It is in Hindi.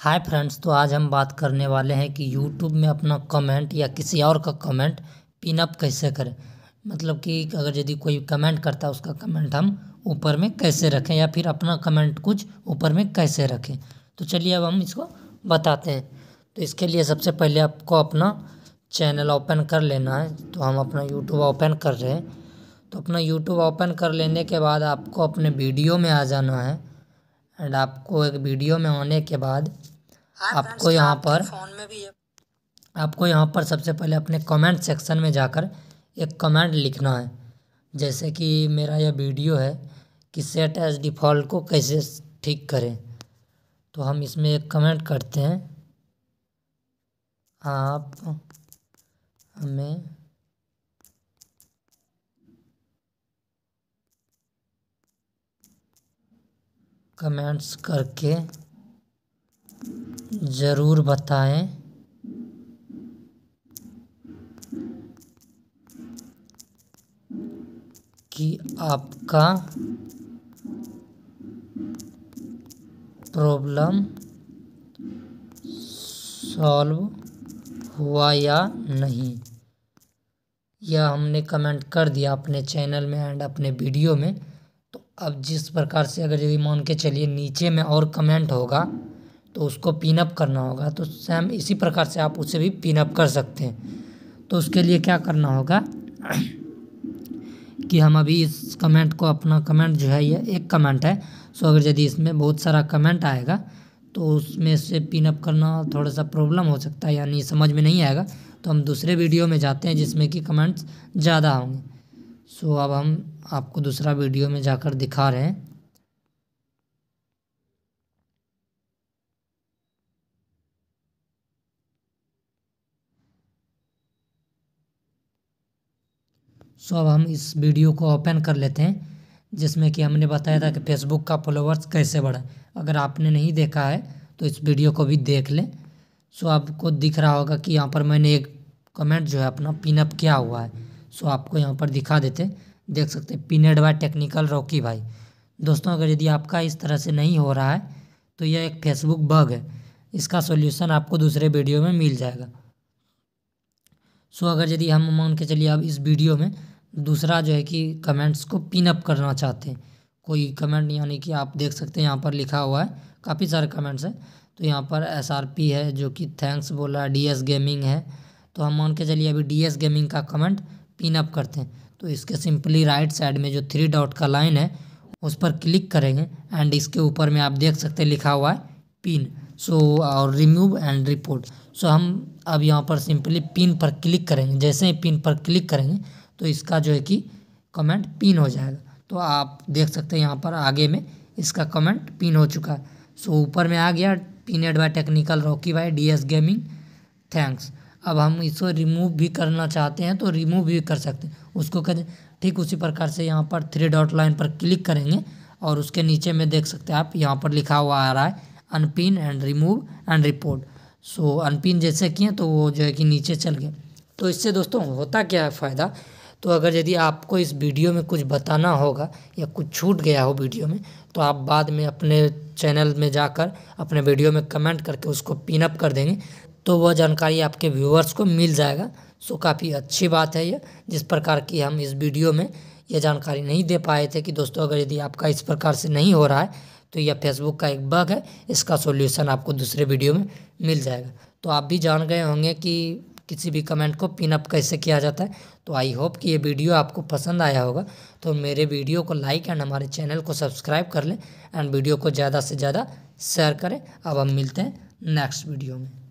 हाय फ्रेंड्स तो आज हम बात करने वाले हैं कि यूट्यूब में अपना कमेंट या किसी और का कमेंट पिनअप कैसे करें मतलब कि अगर यदि कोई कमेंट करता है उसका कमेंट हम ऊपर में कैसे रखें या फिर अपना कमेंट कुछ ऊपर में कैसे रखें तो चलिए अब हम इसको बताते हैं तो इसके लिए सबसे पहले आपको अपना चैनल ओपन कर लेना है तो हम अपना यूट्यूब ओपन कर रहे हैं तो अपना यूट्यूब ओपन कर लेने के बाद आपको अपने वीडियो में आ जाना है एंड आपको एक वीडियो में आने के बाद आपको यहाँ पर फोन में भी है आपको यहाँ पर सबसे पहले अपने कमेंट सेक्शन में जाकर एक कमेंट लिखना है जैसे कि मेरा यह वीडियो है कि सेट एज डिफ़ॉल्ट को कैसे ठीक करें तो हम इसमें एक कमेंट करते हैं आप हमें कमेंट्स करके ज़रूर बताएं कि आपका प्रॉब्लम सॉल्व हुआ या नहीं या हमने कमेंट कर दिया अपने चैनल में एंड अपने वीडियो में तो अब जिस प्रकार से अगर यदि मान के चलिए नीचे में और कमेंट होगा तो उसको पिनअप करना होगा तो सेम इसी प्रकार से आप उसे भी पिनअप कर सकते हैं तो उसके लिए क्या करना होगा कि हम अभी इस कमेंट को अपना कमेंट जो है ये एक कमेंट है सो अगर यदि इसमें बहुत सारा कमेंट आएगा तो उसमें से पिनअप करना थोड़ा सा प्रॉब्लम हो सकता है यानी समझ में नहीं आएगा तो हम दूसरे वीडियो में जाते हैं जिसमें कि कमेंट्स ज़्यादा होंगे सो अब हम आपको दूसरा वीडियो में जाकर दिखा रहे हैं सो अब हम इस वीडियो को ओपन कर लेते हैं जिसमें कि हमने बताया था कि फेसबुक का फॉलोअर्स कैसे बढ़ा अगर आपने नहीं देखा है तो इस वीडियो को भी देख लें सो आपको दिख रहा होगा कि यहाँ पर मैंने एक कमेंट जो है अपना पिनअप किया हुआ है सो आपको यहाँ पर दिखा देते देख सकते हैं पिनेड बाय टेक्निकल रॉकी भाई दोस्तों अगर यदि आपका इस तरह से नहीं हो रहा है तो यह एक फेसबुक बग है इसका सॉल्यूशन आपको दूसरे वीडियो में मिल जाएगा सो अगर यदि हम मान के चलिए अब इस वीडियो में दूसरा जो है कि कमेंट्स को पिन अप करना चाहते हैं कोई कमेंट यानी कि आप देख सकते हैं यहाँ पर लिखा हुआ है काफ़ी सारे कमेंट्स हैं तो यहाँ पर एस आर पी है जो कि थैंक्स बोला डी एस गेमिंग है तो हम मान के चलिए अभी डी एस गेमिंग का कमेंट पिन अप करते हैं तो इसके सिंपली राइट साइड में जो थ्री डॉट का लाइन है उस पर क्लिक करेंगे एंड इसके ऊपर में आप देख सकते हैं लिखा हुआ है पिन सो और रिमूव एंड रिपोर्ट सो हम अब यहाँ पर सिंपली पिन पर क्लिक करेंगे जैसे ही पिन पर क्लिक करेंगे तो इसका जो है कि कमेंट पिन हो जाएगा तो आप देख सकते हैं यहाँ पर आगे में इसका कमेंट पिन हो चुका है सो ऊपर में आ गया add by technical Rocky by D S gaming thanks अब हम इसको रिमूव भी करना चाहते हैं तो रिमूव भी कर सकते हैं उसको कर ठीक उसी प्रकार से यहाँ पर थ्री डॉट लाइन पर क्लिक करेंगे और उसके नीचे में देख सकते हैं आप यहाँ पर लिखा हुआ आ रहा है unpin and remove and report so unpin जैसे किए तो वो जो है कि नीचे चल गए तो इससे दोस्तों होता क्या है फ़ायदा तो अगर यदि आपको इस वीडियो में कुछ बताना होगा या कुछ छूट गया हो वीडियो में तो आप बाद में अपने चैनल में जाकर अपने वीडियो में कमेंट करके उसको पिनअप कर देंगे तो वह जानकारी आपके व्यूअर्स को मिल जाएगा सो काफ़ी अच्छी बात है यह जिस प्रकार की हम इस वीडियो में यह जानकारी नहीं दे पाए थे कि दोस्तों अगर यदि आपका इस प्रकार से नहीं हो रहा है तो यह फेसबुक का एक बग है इसका सोल्यूशन आपको दूसरे वीडियो में मिल जाएगा तो आप भी जान गए होंगे कि किसी भी कमेंट को पिनअप कैसे किया जाता है तो आई होप कि ये वीडियो आपको पसंद आया होगा तो मेरे वीडियो को लाइक एंड हमारे चैनल को सब्सक्राइब कर लें एंड वीडियो को ज़्यादा से ज़्यादा शेयर करें अब हम मिलते हैं नेक्स्ट वीडियो में